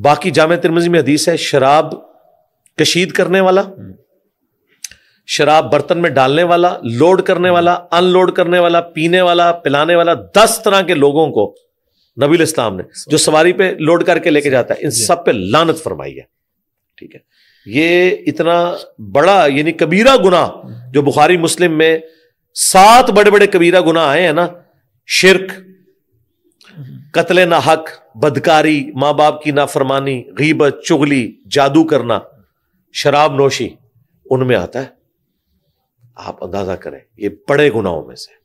बाकी जाम तिरमजी में हदीस है शराब कशीद करने वाला शराब बर्तन में डालने वाला लोड करने वाला अनलोड करने वाला पीने वाला पिलाने वाला दस तरह के लोगों को नबील इस्लाम ने जो सवारी पे लोड करके लेके जाता है इन सब पे लानत फरमाई है ठीक है ये इतना बड़ा यानी कबीरा गुना जो बुखारी मुस्लिम में सात बड़े बड़े कबीरा गुना आए हैं ना शिरक कतले ना हक बदकारी माँ बाप की ना फरमानी गीबत चुगली जादू करना शराब नोशी उनमें आता है आप अंदाजा करें ये बड़े गुनाहों में से